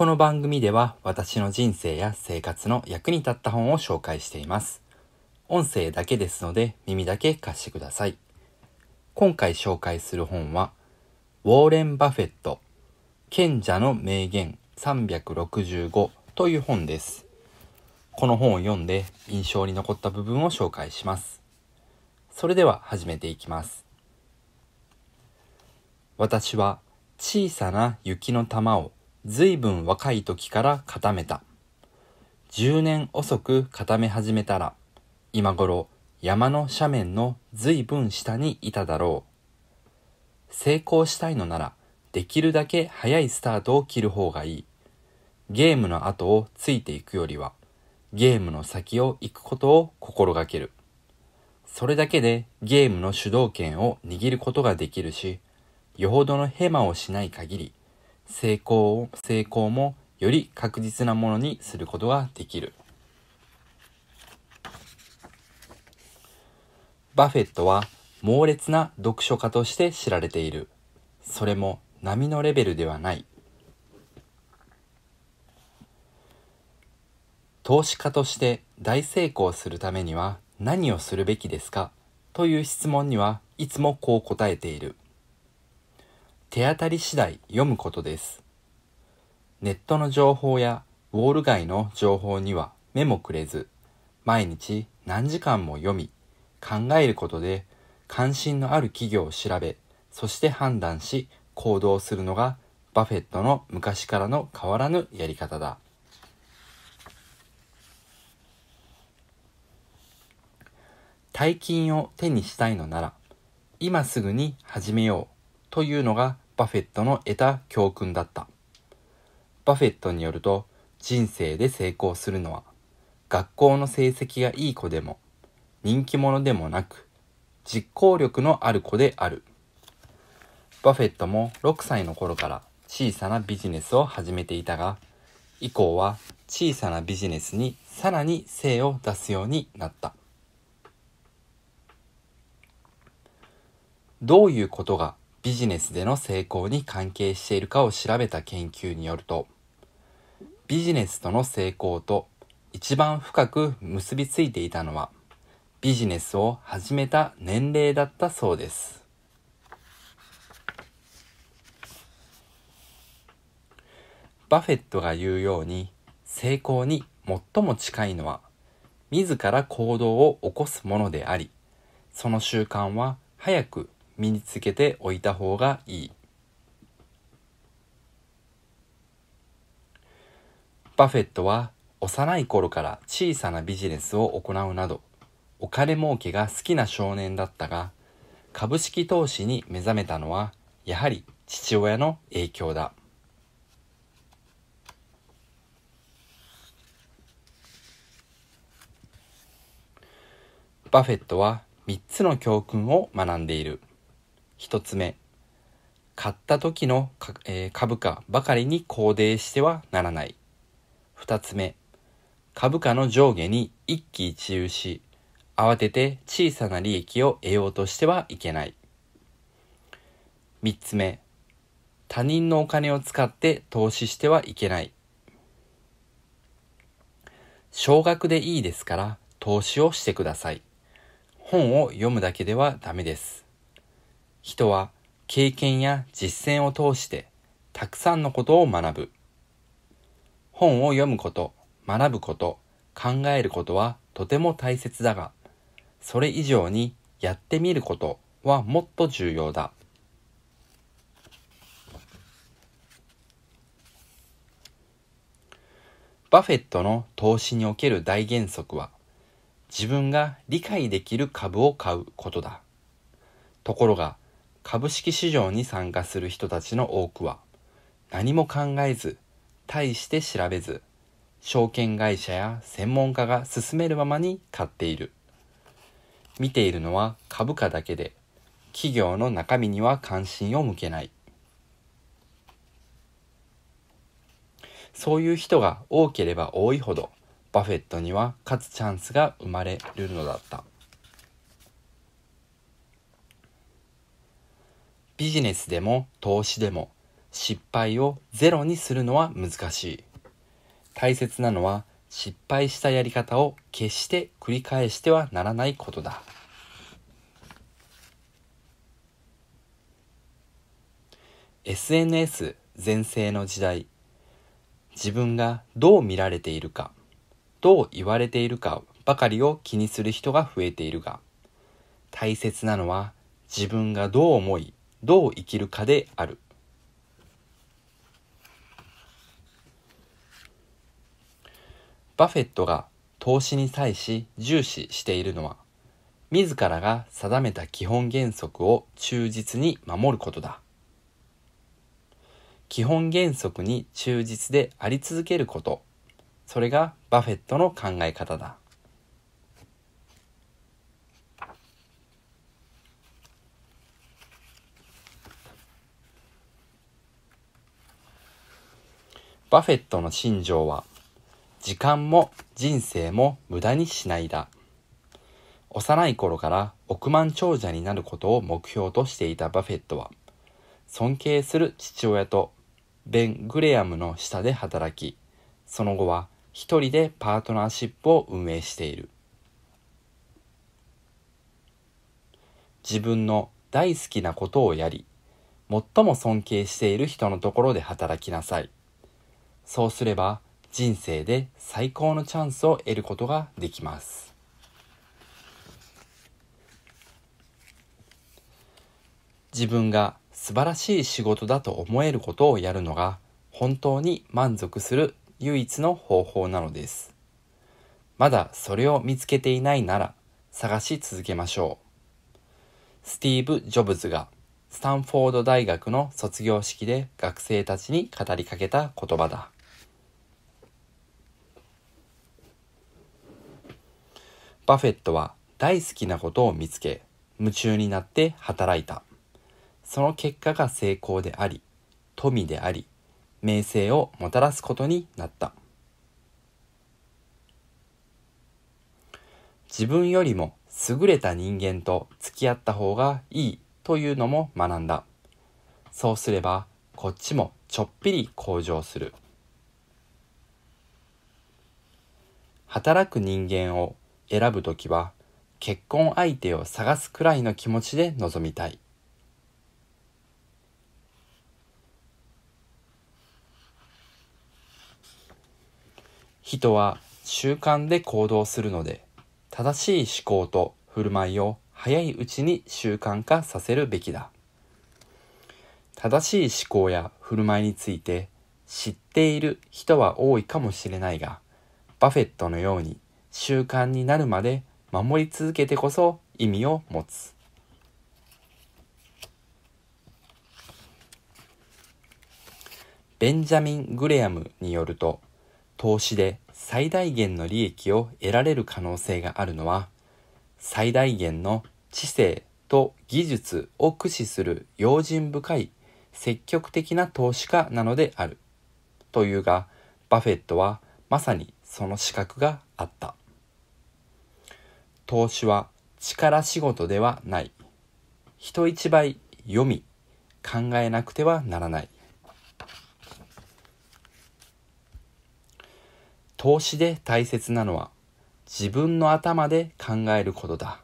この番組では私の人生や生活の役に立った本を紹介しています。音声だけですので耳だけ貸してください。今回紹介する本は、ウォーレン・バフェット、賢者の名言365という本です。この本を読んで印象に残った部分を紹介します。それでは始めていきます。私は小さな雪の玉を随分若い時から固めた。10年遅く固め始めたら、今頃山の斜面の随分下にいただろう。成功したいのなら、できるだけ早いスタートを切る方がいい。ゲームの後をついていくよりは、ゲームの先を行くことを心がける。それだけでゲームの主導権を握ることができるし、よほどのヘマをしない限り、成功を、成功もより確実なものにすることができる。バフェットは猛烈な読書家として知られている。それも波のレベルではない。投資家として大成功するためには何をするべきですかという質問にはいつもこう答えている。手当たり次第読むことです。ネットの情報やウォール街の情報には目もくれず、毎日何時間も読み、考えることで関心のある企業を調べ、そして判断し行動するのがバフェットの昔からの変わらぬやり方だ。大金を手にしたいのなら、今すぐに始めようというのがバフェットの得た教訓だった。バフェットによると、人生で成功するのは、学校の成績がいい子でも、人気者でもなく、実行力のある子である。バフェットも6歳の頃から小さなビジネスを始めていたが、以降は小さなビジネスにさらに精を出すようになった。どういうことがビジネスでの成功に関係しているかを調べた研究によるとビジネスとの成功と一番深く結びついていたのはビジネスを始めた年齢だったそうですバフェットが言うように成功に最も近いのは自ら行動を起こすものでありその習慣は早く身につけておいた方がいいバフェットは幼い頃から小さなビジネスを行うなどお金儲けが好きな少年だったが株式投資に目覚めたのはやはり父親の影響だバフェットは3つの教訓を学んでいる1つ目買った時の、え株価ばかりに肯定してはならない2つ目株価の上下に一喜一憂し慌てて小さな利益を得ようとしてはいけない3つ目他人のお金を使って投資してはいけない少額でいいですから投資をしてください本を読むだけではダメです人は経験や実践を通してたくさんのことを学ぶ。本を読むこと、学ぶこと、考えることはとても大切だが、それ以上にやってみることはもっと重要だ。バフェットの投資における大原則は、自分が理解できる株を買うことだ。ところが、株式市場に参加する人たちの多くは何も考えず大して調べず証券会社や専門家が進めるままに買っている見ているのは株価だけで企業の中身には関心を向けないそういう人が多ければ多いほどバフェットには勝つチャンスが生まれるのだった。ビジネスでも投資でも失敗をゼロにするのは難しい。大切なのは失敗したやり方を決して繰り返してはならないことだ。SNS 全盛の時代自分がどう見られているかどう言われているかばかりを気にする人が増えているが大切なのは自分がどう思いどう生きるかである。バフェットが投資に際し重視しているのは、自らが定めた基本原則を忠実に守ることだ。基本原則に忠実であり続けること、それがバフェットの考え方だ。バフェットの信条は、時間も人生も無駄にしないだ。幼い頃から億万長者になることを目標としていたバフェットは、尊敬する父親とベン・グレアムの下で働き、その後は一人でパートナーシップを運営している。自分の大好きなことをやり、最も尊敬している人のところで働きなさい。そうすれば人生で最高のチャンスを得ることができます。自分が素晴らしい仕事だと思えることをやるのが本当に満足する唯一の方法なのです。まだそれを見つけていないなら探し続けましょう。スティーブ・ジョブズがスタンフォード大学の卒業式で学生たちに語りかけた言葉だ。バフェットは大好きなことを見つけ、夢中になって働いた。その結果が成功であり、富であり、名声をもたらすことになった。自分よりも優れた人間と付き合った方がいいというのも学んだ。そうすればこっちもちょっぴり向上する。働く人間を選ぶときは結婚相手を探すくらいの気持ちで臨みたい。人は習慣で行動するので正しい思考と振る舞いを早いうちに習慣化させるべきだ正しい思考や振る舞いについて知っている人は多いかもしれないがバフェットのように習慣になるまで守り続けてこそ意味を持つ。ベンジャミン・グレアムによると投資で最大限の利益を得られる可能性があるのは最大限の知性と技術を駆使する用心深い積極的な投資家なのであるというがバフェットはまさにその資格があった。投資は力仕事ではない。人一倍読み、考えなくてはならない。投資で大切なのは自分の頭で考えることだ。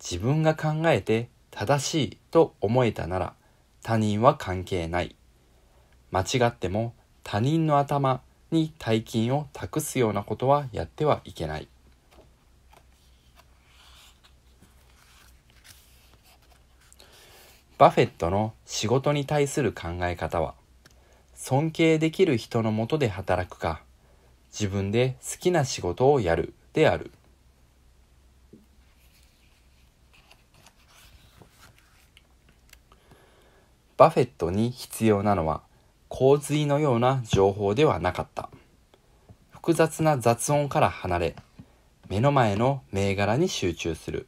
自分が考えて正しいと思えたなら他人は関係ない。間違っても他人の頭に大金を託すようなことはやってはいけない。バフェットの仕事に対する考え方は、尊敬できる人のもとで働くか、自分で好きな仕事をやるである。バフェットに必要なのは洪水のような情報ではなかった複雑な雑音から離れ目の前の銘柄に集中する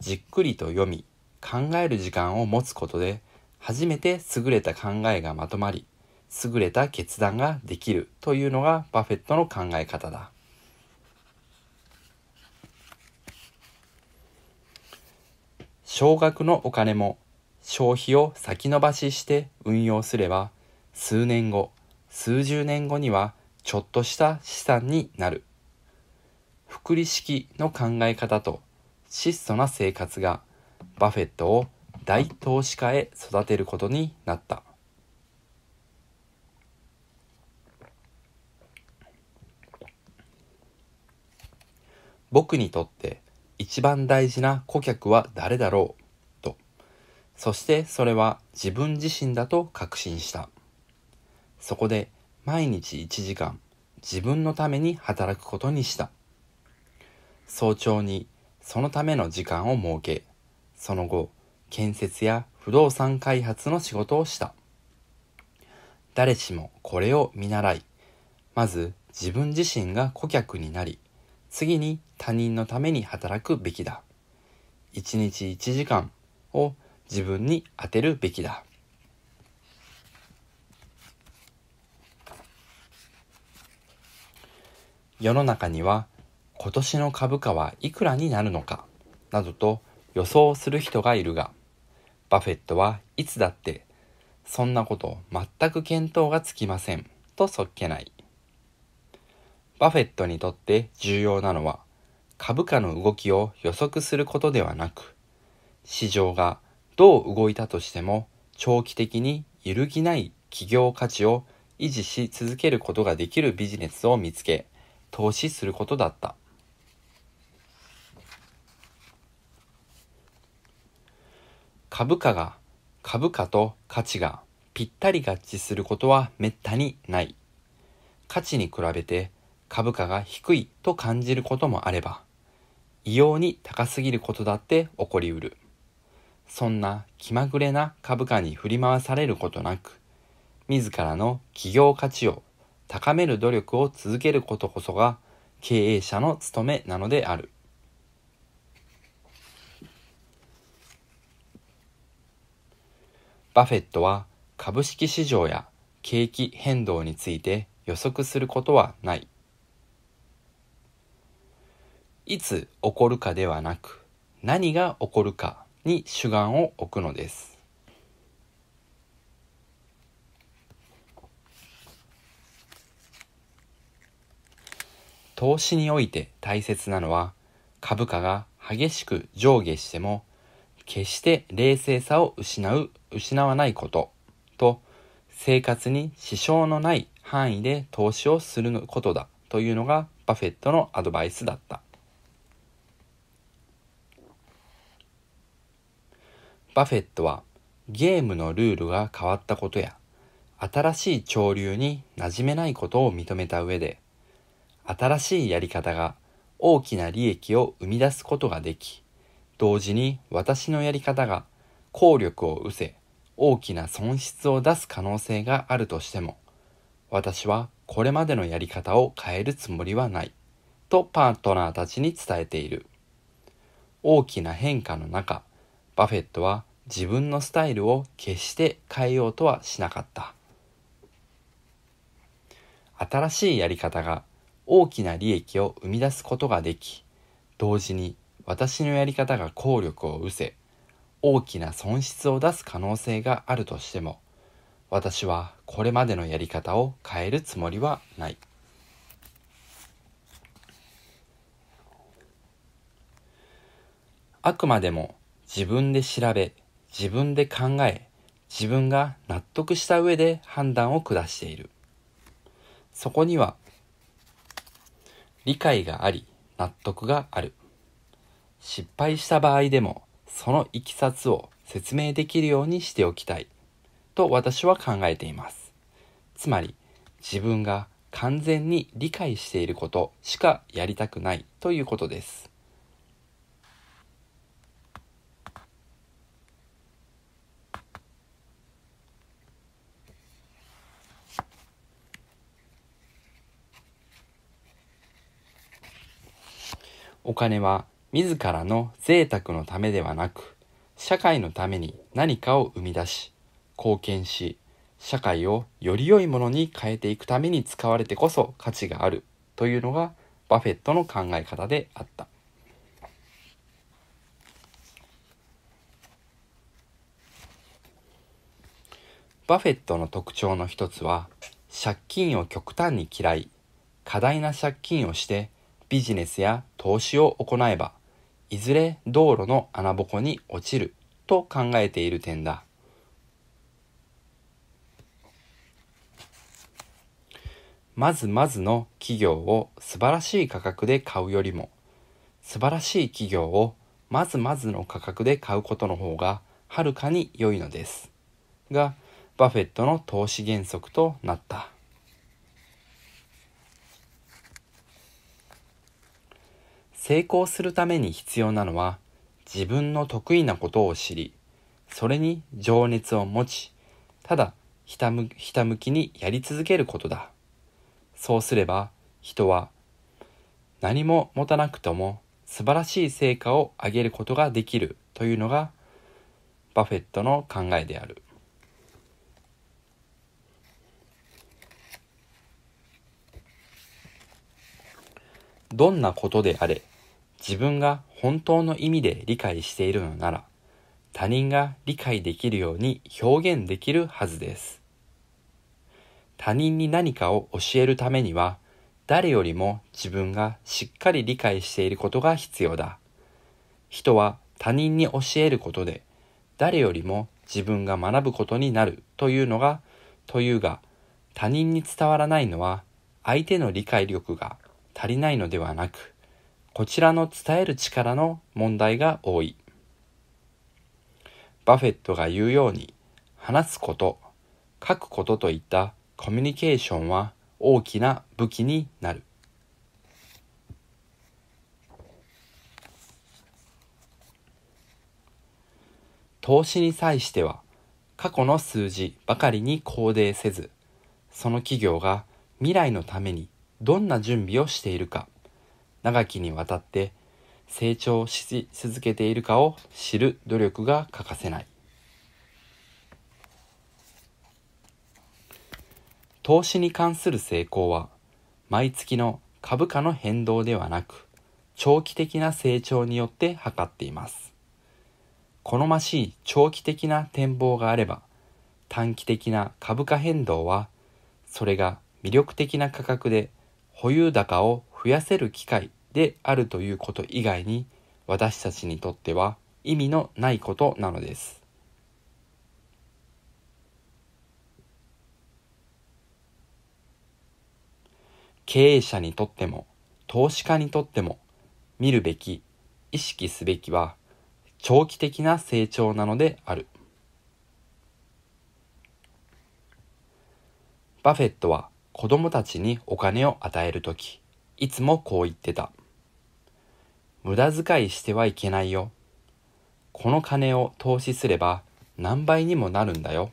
じっくりと読み考える時間を持つことで初めて優れた考えがまとまり優れた決断ができるというのがバフェットの考え方だ少額のお金も消費を先延ばしして運用すれば数年後数十年後にはちょっとした資産になる複利式の考え方と質素な生活がバフェットを大投資家へ育てることになった僕にとって一番大事な顧客は誰だろうとそしてそれは自分自身だと確信したそこで毎日1時間自分のために働くことにした早朝にそのための時間を設けその後、建設や不動産開発の仕事をした。誰しもこれを見習い、まず自分自身が顧客になり、次に他人のために働くべきだ。1日1時間を自分に当てるべきだ。世の中には今年の株価はいくらになるのかなどと予想する人がいるが、バフェットはいつだって、そんなこと全く見当がつきません、とそっけない。バフェットにとって重要なのは、株価の動きを予測することではなく、市場がどう動いたとしても長期的に揺るぎない企業価値を維持し続けることができるビジネスを見つけ、投資することだった。株価が、株価と価値がぴったり合致することはめったにない。価値に比べて株価が低いと感じることもあれば、異様に高すぎることだって起こりうる。そんな気まぐれな株価に振り回されることなく、自らの企業価値を高める努力を続けることこそが経営者の務めなのである。バフェットは株式市場や景気変動について予測することはない。いつ起こるかではなく何が起こるかに主眼を置くのです。投資において大切なのは株価が激しく上下しても決して冷静さを失う、失わないことと、生活に支障のない範囲で投資をすることだというのがバフェットのアドバイスだった。バフェットはゲームのルールが変わったことや新しい潮流に馴染めないことを認めた上で新しいやり方が大きな利益を生み出すことができ同時に私のやり方が効力を失せ大きな損失を出す可能性があるとしても私はこれまでのやり方を変えるつもりはないとパートナーたちに伝えている大きな変化の中バフェットは自分のスタイルを決して変えようとはしなかった新しいやり方が大きな利益を生み出すことができ同時に私のやり方が効力を失せ大きな損失を出す可能性があるとしても私はこれまでのやり方を変えるつもりはないあくまでも自分で調べ自分で考え自分が納得した上で判断を下しているそこには理解があり納得がある失敗した場合でもそのいきさつを説明できるようにしておきたいと私は考えていますつまり自分が完全に理解していることしかやりたくないということですお金は自らの贅沢のためではなく、社会のために何かを生み出し、貢献し、社会をより良いものに変えていくために使われてこそ価値があるというのがバフェットの考え方であった。バフェットの特徴の一つは、借金を極端に嫌い、過大な借金をしてビジネスや投資を行えば、いずれ道路の穴ぼこに落ちると考えている点だ。まずまずの企業を素晴らしい価格で買うよりも素晴らしい企業をまずまずの価格で買うことの方がはるかに良いのです。が、バフェットの投資原則となった。成功するために必要なのは自分の得意なことを知りそれに情熱を持ちただひたむひたむきにやり続けることだそうすれば人は何も持たなくとも素晴らしい成果を上げることができるというのがバフェットの考えである。どんなことであれ自分が本当の意味で理解しているのなら、他人が理解できるように表現できるはずです。他人に何かを教えるためには、誰よりも自分がしっかり理解していることが必要だ。人は他人に教えることで、誰よりも自分が学ぶことになるというのが、というが、他人に伝わらないのは相手の理解力が足りないのではなく、こちらの伝える力の問題が多い。バフェットが言うように、話すこと、書くことといったコミュニケーションは大きな武器になる。投資に際しては過去の数字ばかりに肯定せずその企業が未来のためにどんな準備をしているか長きにわたって成長し続けているかを知る努力が欠かせない投資に関する成功は毎月の株価の変動ではなく長期的な成長によって測っています好ましい長期的な展望があれば短期的な株価変動はそれが魅力的な価格で保有高を増やせる機会であるということ以外に私たちにとっては意味のないことなのです。経営者にとっても投資家にとっても見るべき意識すべきは長期的な成長なのであるバフェットは子供たちにお金を与える時いつもこう言ってた。無駄遣いしてはいけないよ。この金を投資すれば何倍にもなるんだよ。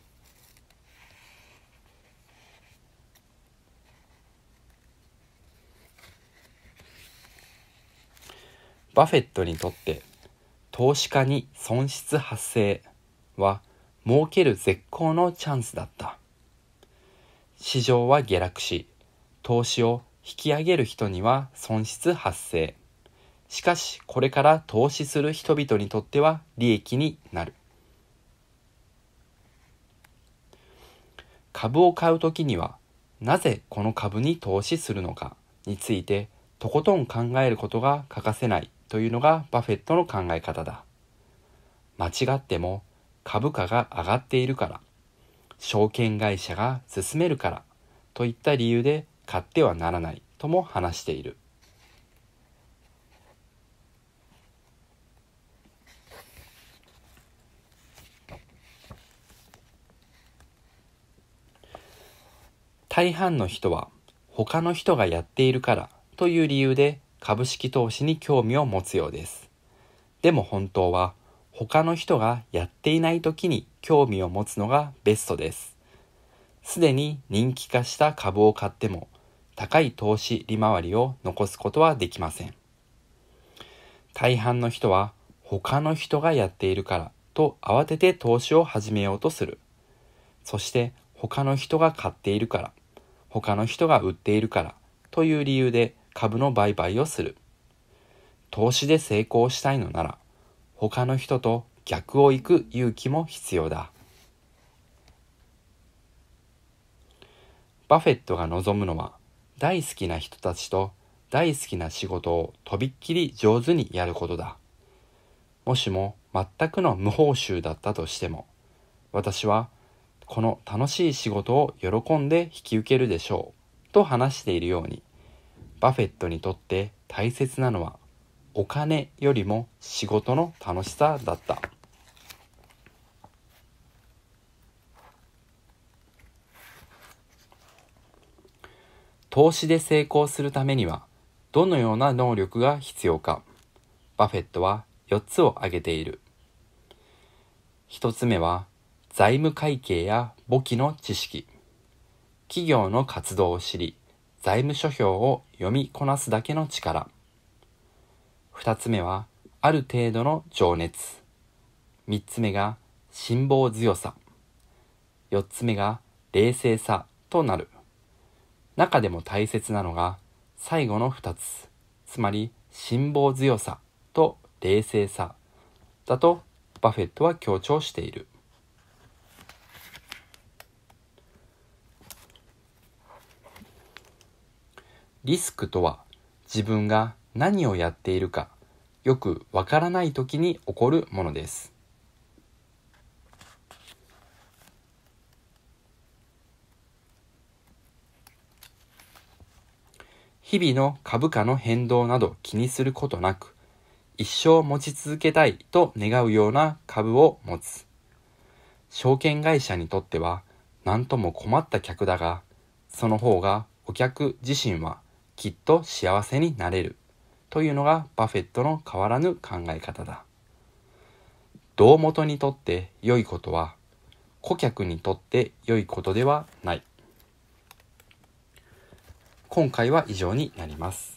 バフェットにとって投資家に損失発生は儲ける絶好のチャンスだった。市場は下落し、投資を引き上げる人には損失発生。しかし、これから投資する人々にとっては利益になる。株を買うときには、なぜこの株に投資するのかについて、とことん考えることが欠かせないというのがバフェットの考え方だ。間違っても株価が上がっているから、証券会社が進めるからといった理由で買ってはならないとも話している。大半の人は他の人がやっているからという理由で株式投資に興味を持つようです。でも本当は他の人がやっていない時に興味を持つのがベストです。すでに人気化した株を買っても高い投資利回りを残すことはできません。大半の人は他の人がやっているからと慌てて投資を始めようとする。そして他の人が買っているから、他の人が売っているからという理由で株の売買をする。投資で成功したいのなら、他の人と逆を行く勇気も必要だ。バフェットが望むのは大好きな人たちと大好きな仕事をとびっきり上手にやることだ。もしも全くの無報酬だったとしても、私はこの楽しい仕事を喜んで引き受けるでしょうと話しているように、バフェットにとって大切なのはお金よりも仕事の楽しさだった。投資で成功するためにはどのような能力が必要かバフェットは4つを挙げている1つ目は財務会計や簿記の知識企業の活動を知り財務諸表を読みこなすだけの力2つ目はある程度の情熱3つ目が辛抱強さ4つ目が冷静さとなる中でも大切なのが最後の2つ、つまり辛抱強さと冷静さだとバフェットは強調している。リスクとは自分が何をやっているかよくわからない時に起こるものです。日々の株価の変動など気にすることなく、一生持ち続けたいと願うような株を持つ。証券会社にとっては何とも困った客だが、その方がお客自身はきっと幸せになれるというのがバフェットの変わらぬ考え方だ。胴元にとって良いことは、顧客にとって良いことではない。今回は以上になります。